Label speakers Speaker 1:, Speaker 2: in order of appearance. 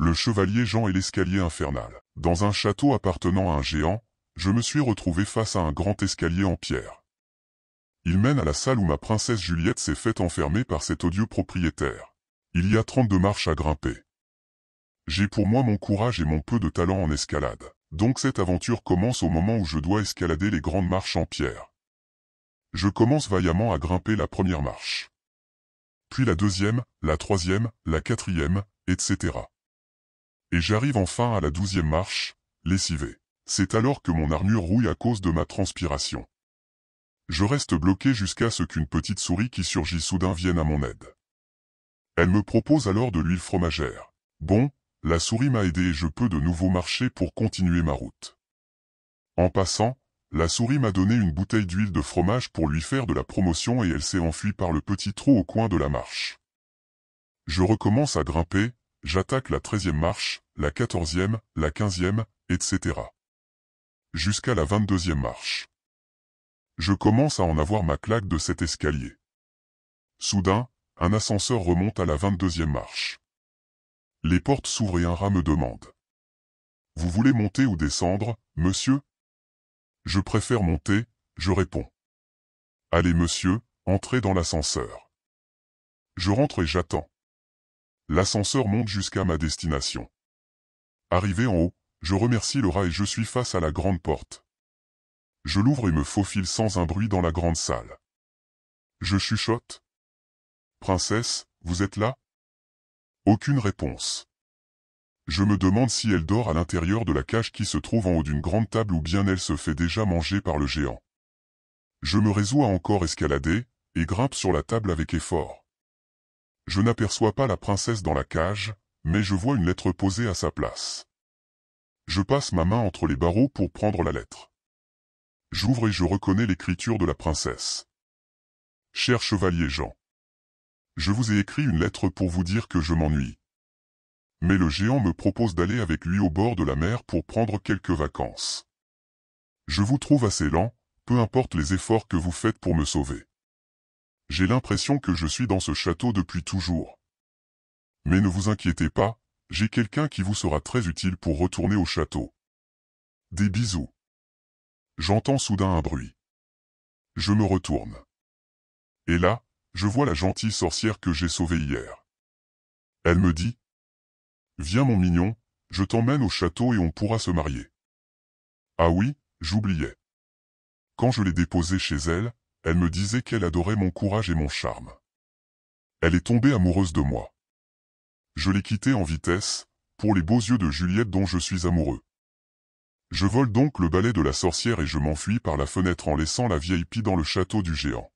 Speaker 1: le chevalier Jean et l'escalier infernal. Dans un château appartenant à un géant, je me suis retrouvé face à un grand escalier en pierre. Il mène à la salle où ma princesse Juliette s'est faite enfermer par cet odieux propriétaire. Il y a 32 marches à grimper. J'ai pour moi mon courage et mon peu de talent en escalade. Donc cette aventure commence au moment où je dois escalader les grandes marches en pierre. Je commence vaillamment à grimper la première marche. Puis la deuxième, la troisième, la quatrième, etc. Et j'arrive enfin à la douzième marche, lessivée. C'est alors que mon armure rouille à cause de ma transpiration. Je reste bloqué jusqu'à ce qu'une petite souris qui surgit soudain vienne à mon aide. Elle me propose alors de l'huile fromagère. Bon, la souris m'a aidé et je peux de nouveau marcher pour continuer ma route. En passant, la souris m'a donné une bouteille d'huile de fromage pour lui faire de la promotion et elle s'est enfuie par le petit trou au coin de la marche. Je recommence à grimper, j'attaque la treizième marche, la quatorzième, la quinzième, etc. Jusqu'à la vingt-deuxième marche. Je commence à en avoir ma claque de cet escalier. Soudain, un ascenseur remonte à la vingt-deuxième marche. Les portes s'ouvrent et un rat me demande. Vous voulez monter ou descendre, monsieur Je préfère monter, je réponds. Allez monsieur, entrez dans l'ascenseur. Je rentre et j'attends. L'ascenseur monte jusqu'à ma destination. Arrivé en haut, je remercie le et je suis face à la grande porte. Je l'ouvre et me faufile sans un bruit dans la grande salle. Je chuchote. Princesse, vous êtes là Aucune réponse. Je me demande si elle dort à l'intérieur de la cage qui se trouve en haut d'une grande table ou bien elle se fait déjà manger par le géant. Je me résous à encore escalader, et grimpe sur la table avec effort. Je n'aperçois pas la princesse dans la cage, mais je vois une lettre posée à sa place. Je passe ma main entre les barreaux pour prendre la lettre. J'ouvre et je reconnais l'écriture de la princesse. Cher chevalier Jean, je vous ai écrit une lettre pour vous dire que je m'ennuie. Mais le géant me propose d'aller avec lui au bord de la mer pour prendre quelques vacances. Je vous trouve assez lent, peu importe les efforts que vous faites pour me sauver. J'ai l'impression que je suis dans ce château depuis toujours. Mais ne vous inquiétez pas, j'ai quelqu'un qui vous sera très utile pour retourner au château. Des bisous. J'entends soudain un bruit. Je me retourne. Et là, je vois la gentille sorcière que j'ai sauvée hier. Elle me dit « Viens mon mignon, je t'emmène au château et on pourra se marier. » Ah oui, j'oubliais. Quand je l'ai déposée chez elle, elle me disait qu'elle adorait mon courage et mon charme. Elle est tombée amoureuse de moi. Je l'ai quittée en vitesse, pour les beaux yeux de Juliette dont je suis amoureux. Je vole donc le balai de la sorcière et je m'enfuis par la fenêtre en laissant la vieille pie dans le château du géant.